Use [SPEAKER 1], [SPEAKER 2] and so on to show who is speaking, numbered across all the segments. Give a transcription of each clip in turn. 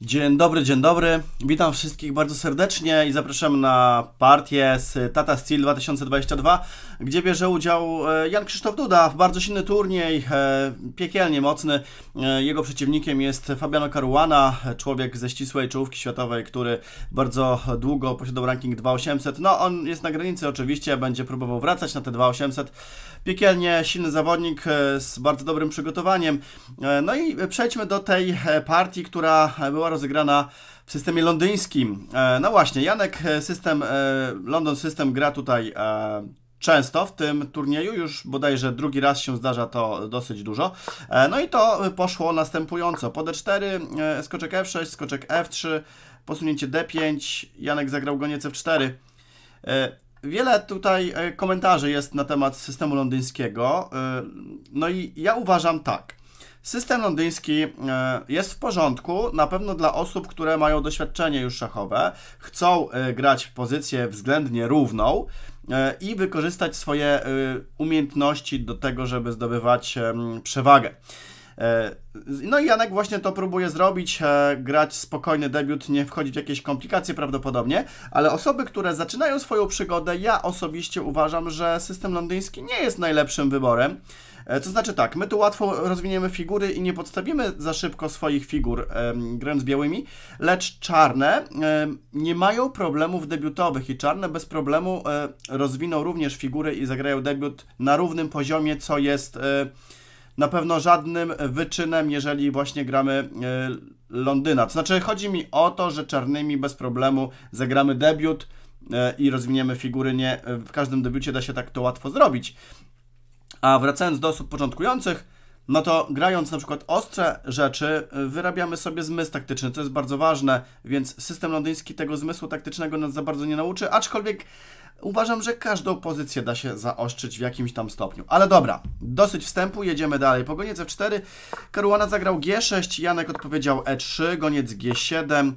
[SPEAKER 1] Dzień dobry, dzień dobry. Witam wszystkich bardzo serdecznie i zapraszam na partię z Tata Steel 2022, gdzie bierze udział e, Jan Krzysztof Duda w bardzo silny turniej, e, piekielnie mocny. E, jego przeciwnikiem jest Fabiano Caruana, człowiek ze ścisłej czołówki światowej, który bardzo długo posiadał ranking 2800. No, on jest na granicy oczywiście, będzie próbował wracać na te 2800. Piekielnie silny zawodnik z bardzo dobrym przygotowaniem. No i przejdźmy do tej partii, która była była rozegrana w systemie londyńskim. E, no właśnie, Janek e, system, e, London System gra tutaj często w tym turnieju, już bodajże drugi raz się zdarza to dosyć dużo. No i to poszło następująco. Po D4, skoczek F6, skoczek F3, posunięcie D5, Janek zagrał goniec F4. Wiele tutaj komentarzy jest na temat systemu londyńskiego. No i ja uważam tak. System londyński e, jest w porządku, na pewno dla osób, które mają doświadczenie już szachowe, chcą e, grać w pozycję względnie równą e, i wykorzystać swoje umiejętności do tego, żeby zdobywać przewagę. No i Janek właśnie to próbuje zrobić, grać spokojny debiut, nie wchodzić w jakieś komplikacje prawdopodobnie, ale osoby, które zaczynają swoją przygodę, ja osobiście uważam, że system londyński nie jest najlepszym wyborem. E, to znaczy tak, my tu łatwo rozwiniemy figury i nie podstawimy za szybko swoich figur grając białymi, lecz czarne nie mają problemów debiutowych i czarne bez problemu e, rozwiną również figury i zagrają debiut na równym poziomie, co jest e, na pewno żadnym wyczynem, jeżeli właśnie gramy Londyna. To znaczy chodzi mi o to, że czarnymi bez problemu zagramy debiut, i rozwiniemy figury, nie w każdym debiucie da się tak to łatwo zrobić. A wracając do osób początkujących, no to grając na przykład ostre rzeczy, y, wyrabiamy sobie zmysł taktyczny, to jest bardzo ważne, więc system londyński tego zmysłu taktycznego nas za bardzo nie nauczy, aczkolwiek Uważam, że każdą pozycję da się zaostrzyć w jakimś tam stopniu. Ale dobra, dosyć wstępu, jedziemy dalej. Po goniec F4 Karuana zagrał G6, Janek odpowiedział E3, goniec G7,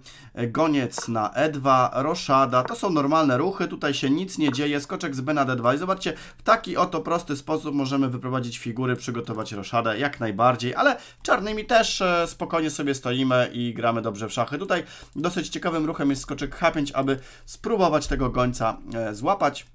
[SPEAKER 1] goniec na E2, roszada. To są normalne ruchy, tutaj się nic nie dzieje. Skoczek z B na D2 i zobaczcie, w taki oto prosty sposób możemy wyprowadzić figury, przygotować roszadę jak najbardziej, ale czarnymi też e, spokojnie sobie stoimy i gramy dobrze w szachy. Tutaj dosyć ciekawym ruchem jest skoczek H5, aby spróbować tego gońca e, złożyć złapać.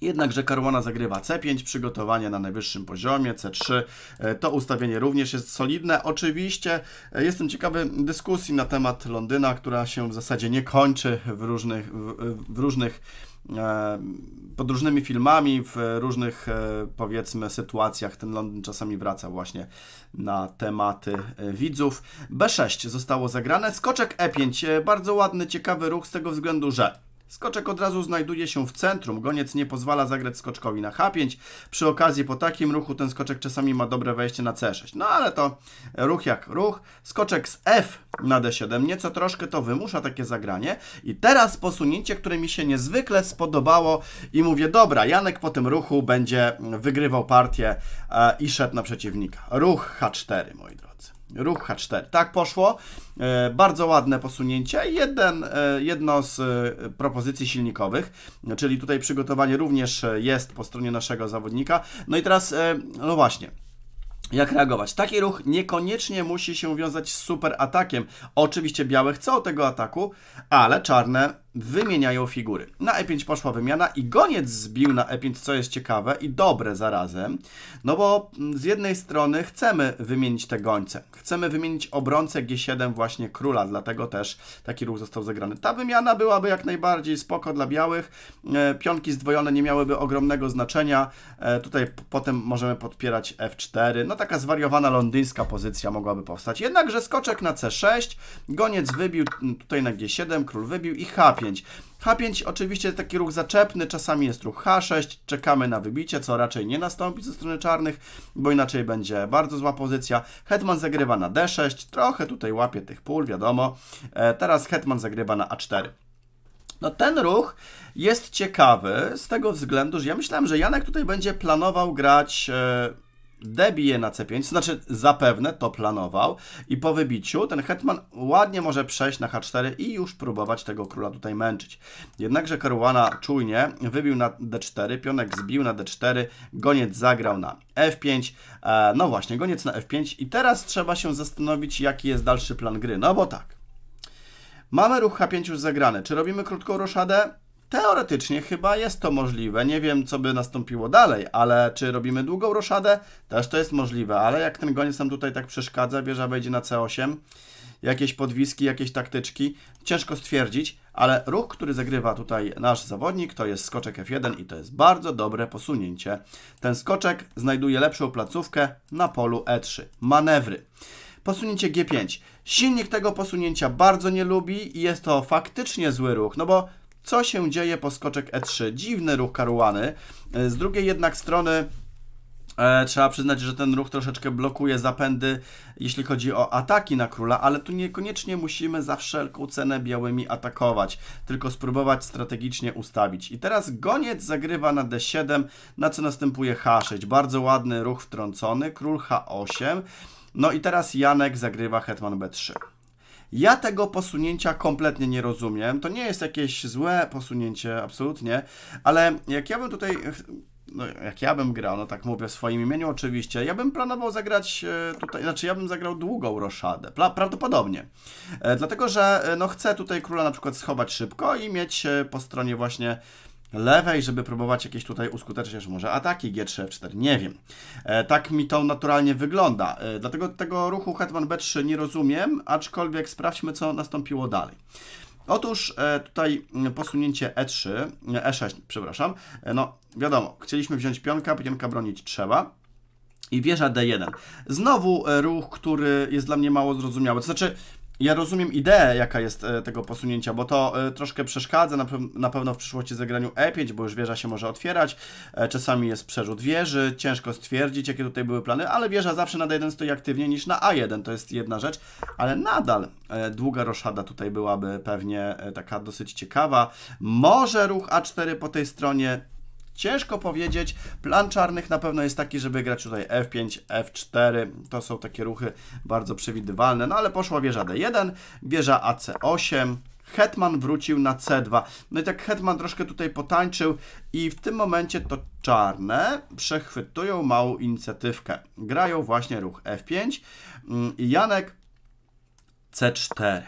[SPEAKER 1] Jednakże Karuana zagrywa C5, przygotowanie na najwyższym poziomie, C3. E, to ustawienie również jest solidne. Oczywiście e, jestem ciekawy dyskusji na temat Londyna, która się w zasadzie nie kończy w różnych, w, w różnych e, pod różnymi filmami, w różnych powiedzmy sytuacjach ten Londyn czasami wraca właśnie na tematy widzów. B6 zostało zagrane, skoczek E5, bardzo ładny, ciekawy ruch z tego względu, że Skoczek od razu znajduje się w centrum. Goniec nie pozwala zagrać skoczkowi na H5. Przy okazji po takim ruchu ten skoczek czasami ma dobre wejście na C6. No ale to ruch jak ruch. Skoczek z F na D7. Nieco troszkę to wymusza takie zagranie. I teraz posunięcie, które mi się niezwykle spodobało i mówię, dobra, Janek po tym ruchu będzie wygrywał partię e, i szedł na przeciwnika. Ruch H4, moi drodzy. Ruch H4. Tak poszło. E, bardzo ładne posunięcie. Jeden, e, jedno z e, propozycji silnikowych, czyli tutaj przygotowanie również jest po stronie naszego zawodnika. No i teraz, no właśnie. Jak reagować? Taki ruch niekoniecznie musi się wiązać z super atakiem. Oczywiście białe chcą tego ataku, ale czarne wymieniają figury. Na E5 poszła wymiana i goniec zbił na E5, co jest ciekawe i dobre zarazem, no bo mm, z jednej strony chcemy wymienić te gońce, chcemy wymienić obrońcę G7 właśnie króla, dlatego też taki ruch został zagrany. Ta wymiana byłaby jak najbardziej spoko dla białych, e, pionki zdwojone nie miałyby ogromnego znaczenia, e, tutaj potem możemy podpierać F4, no taka zwariowana londyńska pozycja mogłaby powstać, jednakże skoczek na C6, goniec wybił mm, tutaj na G7, król wybił i chapie H5. oczywiście taki ruch zaczepny, czasami jest ruch H6, czekamy na wybicie, co raczej nie nastąpi ze strony czarnych, bo inaczej będzie bardzo zła pozycja. Hetman zagrywa na D6, trochę tutaj łapie tych pól, wiadomo. E, teraz Hetman zagrywa na A4. No ten ruch jest ciekawy z tego względu, że ja myślałem, że Janek tutaj będzie planował grać e, debije na c5, to znaczy zapewne to planował i po wybiciu ten hetman ładnie może przejść na h4 i już próbować tego króla tutaj męczyć. Jednakże Karuana czujnie wybił na d4, pionek zbił na d4, goniec zagrał na f5, e, no właśnie, goniec na f5 i teraz trzeba się zastanowić, jaki jest dalszy plan gry, no bo tak. Mamy ruch h5 już zagrany. Czy robimy krótką roszadę? Teoretycznie chyba jest to możliwe. Nie wiem, co by nastąpiło dalej, ale czy robimy długą roszadę? Też to jest możliwe, ale jak ten goniec nam tutaj tak przeszkadza, wieża wejdzie na C8, jakieś podwiski, jakieś taktyczki, ciężko stwierdzić, ale ruch, który zagrywa tutaj nasz zawodnik, to jest skoczek F1 i to jest bardzo dobre posunięcie. Ten skoczek znajduje lepszą placówkę na polu E3. Manewry. Posunięcie G5. Silnik tego posunięcia bardzo nie lubi i jest to faktycznie zły ruch, no bo co się dzieje po skoczek E3. Dziwny ruch Karuany. E, z drugiej jednak strony e, Trzeba przyznać, że ten ruch troszeczkę blokuje zapędy, jeśli chodzi o ataki na króla, ale tu niekoniecznie musimy za wszelką cenę białymi atakować, tylko spróbować strategicznie ustawić. I teraz goniec zagrywa na d7, na co następuje h6. Bardzo ładny ruch wtrącony, król h8. No i teraz Janek zagrywa hetman b3. Ja tego posunięcia kompletnie nie rozumiem. To nie jest jakieś złe posunięcie, absolutnie, ale jak ja bym tutaj no, jak ja bym grał, no tak mówię w swoim imieniu oczywiście, ja bym planował zagrać e, tutaj, znaczy ja bym zagrał długą roszadę, pra prawdopodobnie. E, dlatego, że e, no chcę tutaj króla na przykład schować szybko i mieć e, po stronie właśnie lewej, żeby próbować jakieś tutaj uskuteczniać może ataki G3, F4, nie wiem. E, tak mi to naturalnie wygląda. E, dlatego tego ruchu hetman B3 nie rozumiem, aczkolwiek sprawdźmy, co nastąpiło dalej. Otóż e, tutaj posunięcie E3, E6, przepraszam, no wiadomo, chcieliśmy wziąć pionka, pionka bronić trzeba, i wieża D1. Znowu ruch, który jest dla mnie mało zrozumiały. To znaczy, ja rozumiem ideę, jaka jest e, tego posunięcia, bo to e, troszkę przeszkadza na, pewno w przyszłości zagraniu E5, bo już wieża się może otwierać, e, czasami jest przerzut wieży, ciężko stwierdzić, jakie tutaj były plany, ale wieża zawsze na D1 stoi aktywniej niż na A1, to jest jedna rzecz, ale nadal długa roszada tutaj byłaby pewnie taka dosyć ciekawa. Może ruch A4 po tej stronie Ciężko powiedzieć. Plan czarnych na pewno jest taki, żeby grać tutaj F5, F4. To są takie ruchy bardzo przewidywalne. No ale poszła wieża D1, wieża AC8. Hetman wrócił na C2. No i tak Hetman troszkę tutaj potańczył i w tym momencie to czarne przechwytują małą inicjatywkę. Grają właśnie ruch F5 mm, i Janek C4.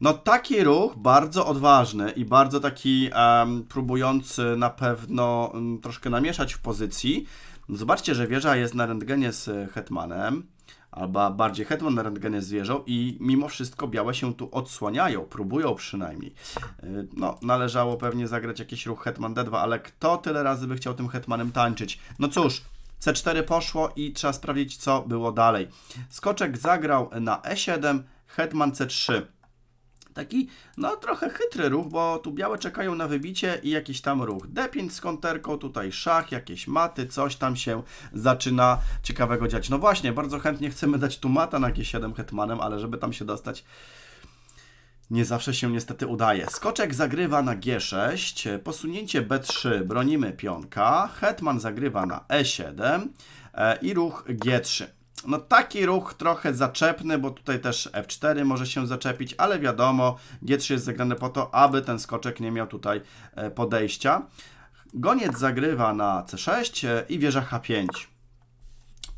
[SPEAKER 1] No taki ruch bardzo odważny i bardzo taki um, próbujący na pewno um, troszkę namieszać w pozycji. Zobaczcie, że wieża jest na rentgenie z hetmanem, albo bardziej hetman na rentgenie z wieżą i mimo wszystko białe się tu odsłaniają, próbują przynajmniej. Y, no, należało pewnie zagrać jakiś ruch hetman d2, ale kto tyle razy by chciał tym hetmanem tańczyć? No cóż, C4 poszło i trzeba sprawdzić, co było dalej. Skoczek zagrał na E7, hetman C3. Taki, no trochę chytry ruch, bo tu białe czekają na wybicie i jakiś tam ruch. D5 z konterką, tutaj szach, jakieś maty, coś tam się zaczyna ciekawego dziać. No właśnie, bardzo chętnie chcemy dać tu mata na G7 hetmanem, ale żeby tam się dostać nie zawsze się niestety udaje. Skoczek zagrywa na G6, posunięcie B3, bronimy pionka, hetman zagrywa na E7 e, i ruch G3. No taki ruch trochę zaczepny, bo tutaj też F4 może się zaczepić, ale wiadomo, G3 jest zagrane po to, aby ten skoczek nie miał tutaj e, podejścia. Goniec zagrywa na C6 e, i wieża H5.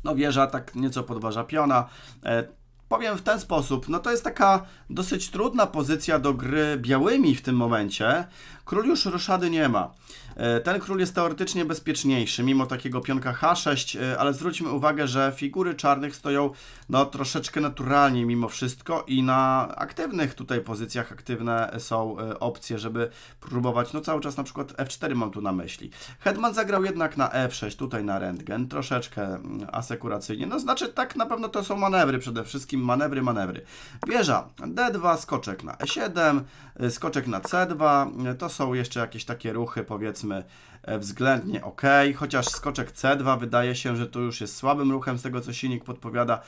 [SPEAKER 1] No wieża tak nieco podważa piona. E, powiem w ten sposób, no to jest taka dosyć trudna pozycja do gry białymi w tym momencie, Król już ruszady nie ma. E, ten król jest teoretycznie bezpieczniejszy, mimo takiego pionka H6, e, ale zwróćmy uwagę, że figury czarnych stoją no, troszeczkę naturalnie mimo wszystko i na aktywnych tutaj pozycjach aktywne są e, opcje, żeby próbować, no cały czas na przykład F4 mam tu na myśli. Hetman zagrał jednak na F6, tutaj na rentgen, troszeczkę mm, asekuracyjnie, no znaczy tak na pewno to są manewry przede wszystkim, manewry, manewry. Wieża D2, skoczek na E7, skoczek na C2, to są są jeszcze jakieś takie ruchy, powiedzmy, e, względnie ok, chociaż skoczek C2 wydaje się, że to już jest słabym ruchem z tego, co silnik podpowiada.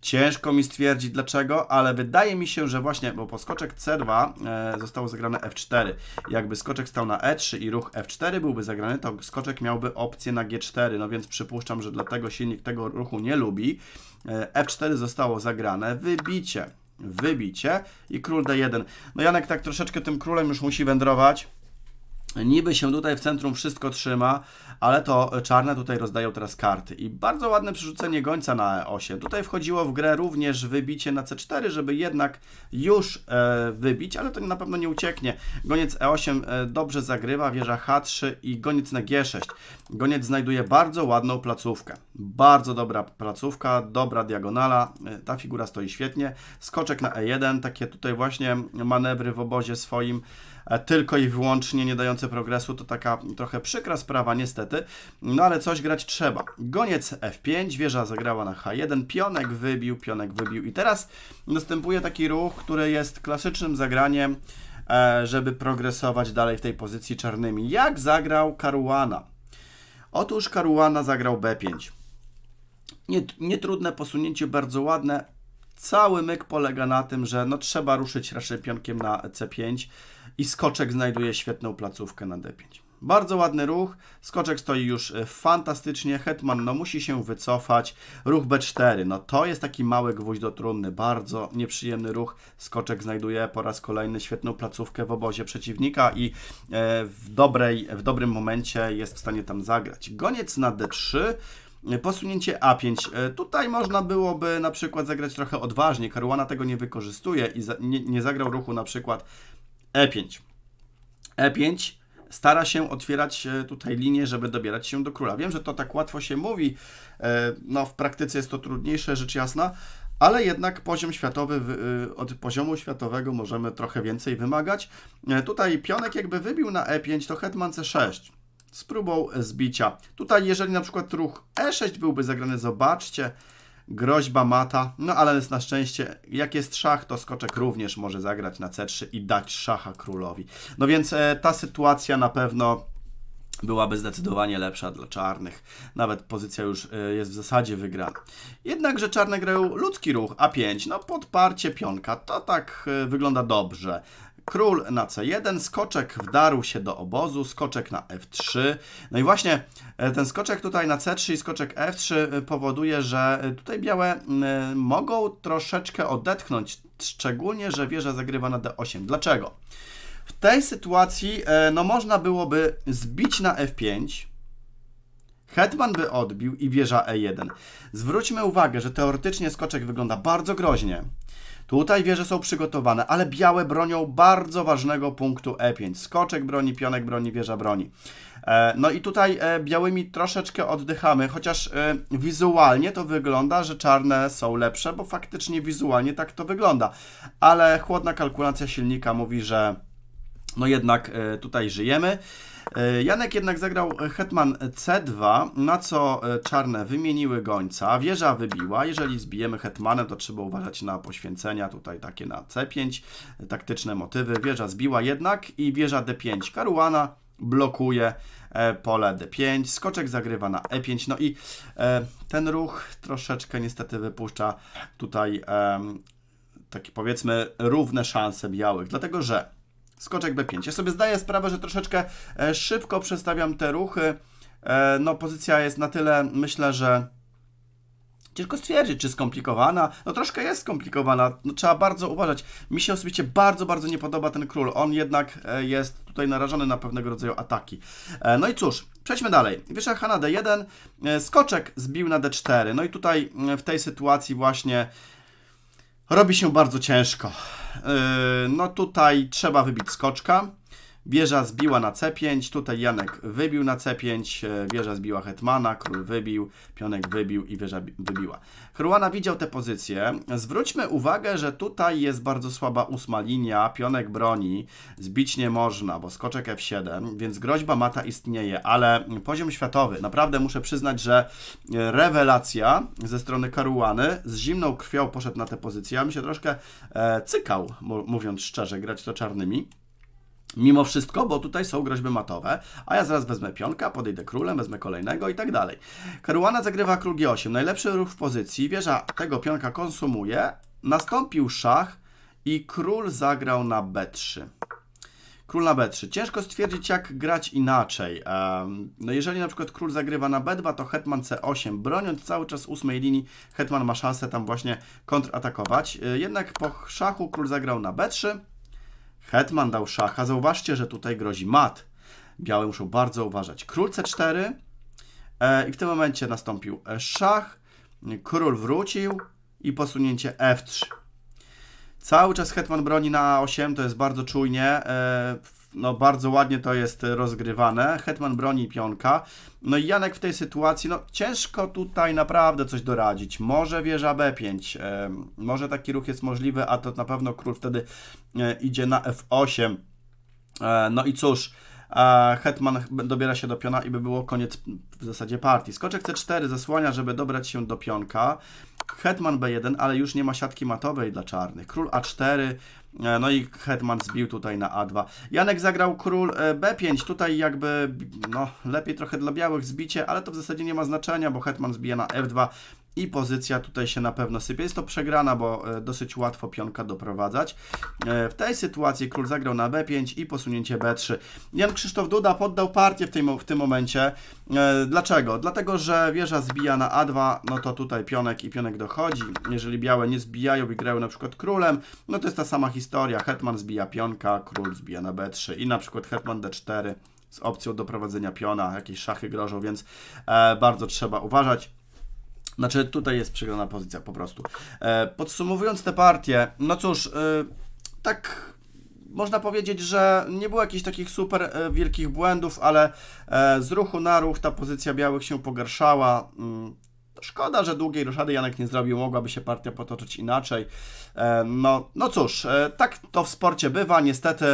[SPEAKER 1] Ciężko mi stwierdzić dlaczego, ale wydaje mi się, że właśnie, bo po skoczek C2 e, zostało zagrane F4. Jakby skoczek stał na E3 i ruch F4 byłby zagrany, to skoczek miałby opcję na G4, no więc przypuszczam, że dlatego silnik tego ruchu nie lubi. E, F4 zostało zagrane, wybicie wybicie i król d1. No Janek tak troszeczkę tym królem już musi wędrować. Niby się tutaj w centrum wszystko trzyma, ale to czarne tutaj rozdają teraz karty. I bardzo ładne przerzucenie gońca na E8. Tutaj wchodziło w grę również wybicie na C4, żeby jednak już e, wybić, ale to na pewno nie ucieknie. Goniec E8 e, dobrze zagrywa, wieża H3 i goniec na G6. Goniec znajduje bardzo ładną placówkę. Bardzo dobra placówka, dobra diagonala. E, ta figura stoi świetnie. Skoczek na E1, takie tutaj właśnie manewry w obozie swoim E, tylko i wyłącznie nie dające progresu, to taka trochę przykra sprawa niestety, no ale coś grać trzeba. Goniec F5, wieża zagrała na H1, pionek wybił, pionek wybił i teraz następuje taki ruch, który jest klasycznym zagraniem, e, żeby progresować dalej w tej pozycji czarnymi. Jak zagrał Karuana? Otóż Karuana zagrał B5. Nietrudne nie posunięcie, bardzo ładne. Cały myk polega na tym, że no, trzeba ruszyć raczej pionkiem na C5, i skoczek znajduje świetną placówkę na D5. Bardzo ładny ruch, skoczek stoi już e, fantastycznie, hetman no musi się wycofać, ruch B4, no to jest taki mały gwóźdź do trumny, bardzo nieprzyjemny ruch, skoczek znajduje po raz kolejny świetną placówkę w obozie przeciwnika i e, w, dobrej, w dobrym momencie jest w stanie tam zagrać. Goniec na D3, e, Posunięcie A5. Tutaj można byłoby na przykład zagrać trochę odważnie. Karuana tego nie wykorzystuje i nie, nie zagrał ruchu na przykład E5. E5 stara się otwierać e, tutaj linię, żeby dobierać się do króla. Wiem, że to tak łatwo się mówi, e, no w praktyce jest to trudniejsze, rzecz jasna, ale jednak poziom światowy, e, od poziomu światowego możemy trochę więcej wymagać. Tutaj pionek jakby wybił na E5, to hetman C6 z próbą zbicia. Tutaj jeżeli na przykład ruch E6 byłby zagrany, zobaczcie, groźba mata, no ale jest na szczęście, jak jest szach, to skoczek również może zagrać na C3 i dać szacha królowi. No więc e, ta sytuacja na pewno byłaby zdecydowanie lepsza dla czarnych. Nawet pozycja już e, jest w zasadzie wygrana. Jednakże czarne grają ludzki ruch A5, no podparcie pionka, to tak e, wygląda dobrze. Król na C1, skoczek wdarł się do obozu, skoczek na F3. No i właśnie e, ten skoczek tutaj na C3 i skoczek F3 e, powoduje, że tutaj białe e, mogą troszeczkę odetchnąć, szczególnie, że wieża zagrywa na D8. Dlaczego? W tej sytuacji no można byłoby zbić na F5, Hetman by odbił i wieża E1. Zwróćmy uwagę, że teoretycznie skoczek wygląda bardzo groźnie. Tutaj wieże są przygotowane, ale białe bronią bardzo ważnego punktu E5. Skoczek broni, pionek broni, wieża broni. E, no i tutaj e, białymi troszeczkę oddychamy, chociaż e, wizualnie to wygląda, że czarne są lepsze, bo faktycznie wizualnie tak to wygląda. Ale chłodna kalkulacja silnika mówi, że no jednak tutaj żyjemy. E, Janek jednak zagrał e, hetman c2, na co e, czarne wymieniły gońca, wieża wybiła. Jeżeli zbijemy hetmanem, to trzeba uważać na poświęcenia, tutaj takie na c5, taktyczne motywy. Wieża zbiła jednak i wieża d5 karuana blokuje pole d5, skoczek zagrywa na e5, no i ten ruch troszeczkę niestety wypuszcza tutaj takie powiedzmy równe szanse białych, dlatego że skoczek B5. Ja sobie zdaję sprawę, że troszeczkę e, szybko przestawiam te ruchy. E, no pozycja jest na tyle, myślę, że Ciężko stwierdzić, czy skomplikowana. No troszkę jest skomplikowana, no, trzeba bardzo uważać. Mi się osobiście bardzo, bardzo nie podoba ten król. On jednak e, jest tutaj narażony na pewnego rodzaju ataki. No i cóż, przejdźmy dalej. Wieszak na D1, skoczek zbił na D4. No i tutaj mm, w tej sytuacji właśnie robi się bardzo ciężko. Yy, no tutaj trzeba wybić skoczka. Wieża zbiła na C5, tutaj Janek wybił na C5, e, wieża zbiła hetmana, król wybił, pionek wybił i wieża wybiła. Chruana widział tę pozycję. Zwróćmy uwagę, że tutaj jest bardzo słaba ósma linia, pionek broni, zbić nie można, bo skoczek F7, więc groźba mata istnieje, ale poziom światowy, naprawdę muszę przyznać, że e, rewelacja ze strony Karuany, z zimną krwią poszedł na tę pozycję, ja bym się troszkę e, cykał, mówiąc szczerze, grać to czarnymi. Mimo wszystko, bo tutaj są groźby matowe, a ja zaraz wezmę pionka, podejdę królem, wezmę kolejnego i tak dalej. Karuana zagrywa król g8, najlepszy ruch w pozycji, wieża tego pionka konsumuje, nastąpił szach i król zagrał na b3. Król na b3. Ciężko stwierdzić, jak grać inaczej. No jeżeli na przykład król zagrywa na b2, to hetman c8. Broniąc cały czas ósmej linii, hetman ma szansę tam właśnie kontratakować. E, jednak po szachu król zagrał na b3. Hetman dał szacha. Zauważcie, że tutaj grozi mat. Białe muszą bardzo uważać. Król C4 e, i w tym momencie nastąpił e, szach. Król wrócił i posunięcie F3. Cały czas Hetman broni na A8, to jest bardzo czujnie. E, no bardzo ładnie to jest y, rozgrywane. Hetman broni pionka. No i Janek w tej sytuacji, no ciężko tutaj naprawdę coś doradzić. Może wieża B5, e, może taki ruch jest możliwy, a to na pewno król wtedy e, idzie na F8. E, no i cóż, e, Hetman dobiera się do piona i by było koniec w zasadzie partii. Skoczek C4 zasłania, żeby dobrać się do pionka. Hetman B1, ale już nie ma siatki matowej dla czarnych. Król A4 E, no i hetman zbił tutaj na a2. Janek zagrał król e, b5, tutaj jakby, no, lepiej trochę dla białych zbicie, ale to w zasadzie nie ma znaczenia, bo hetman zbija na f2 i pozycja tutaj się na pewno sypie. Jest to przegrana, bo e, dosyć łatwo pionka doprowadzać. E, w tej sytuacji król zagrał na b5 i posunięcie b3. Jan Krzysztof Duda poddał partię w, tej, w tym momencie. E, dlaczego? Dlatego, że wieża zbija na a2, no to tutaj pionek i pionek dochodzi. Jeżeli białe nie zbijają i grają na przykład królem, no to jest ta sama historia. Hetman zbija pionka, król zbija na b3 i na przykład hetman d4 z opcją doprowadzenia piona, jakieś szachy grożą, więc bardzo trzeba uważać. Znaczy tutaj jest przegrana pozycja po prostu. E, podsumowując te partie, no cóż, e, tak można powiedzieć, że nie było jakichś takich super e, wielkich błędów, ale z ruchu na ruch ta pozycja białych się pogarszała. Mm, szkoda, że długiej roszady Janek nie zrobił, mogłaby się partia potoczyć inaczej. No, no cóż, tak to w sporcie bywa, niestety.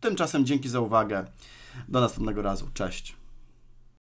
[SPEAKER 1] Tymczasem dzięki za uwagę. Do następnego razu. Cześć.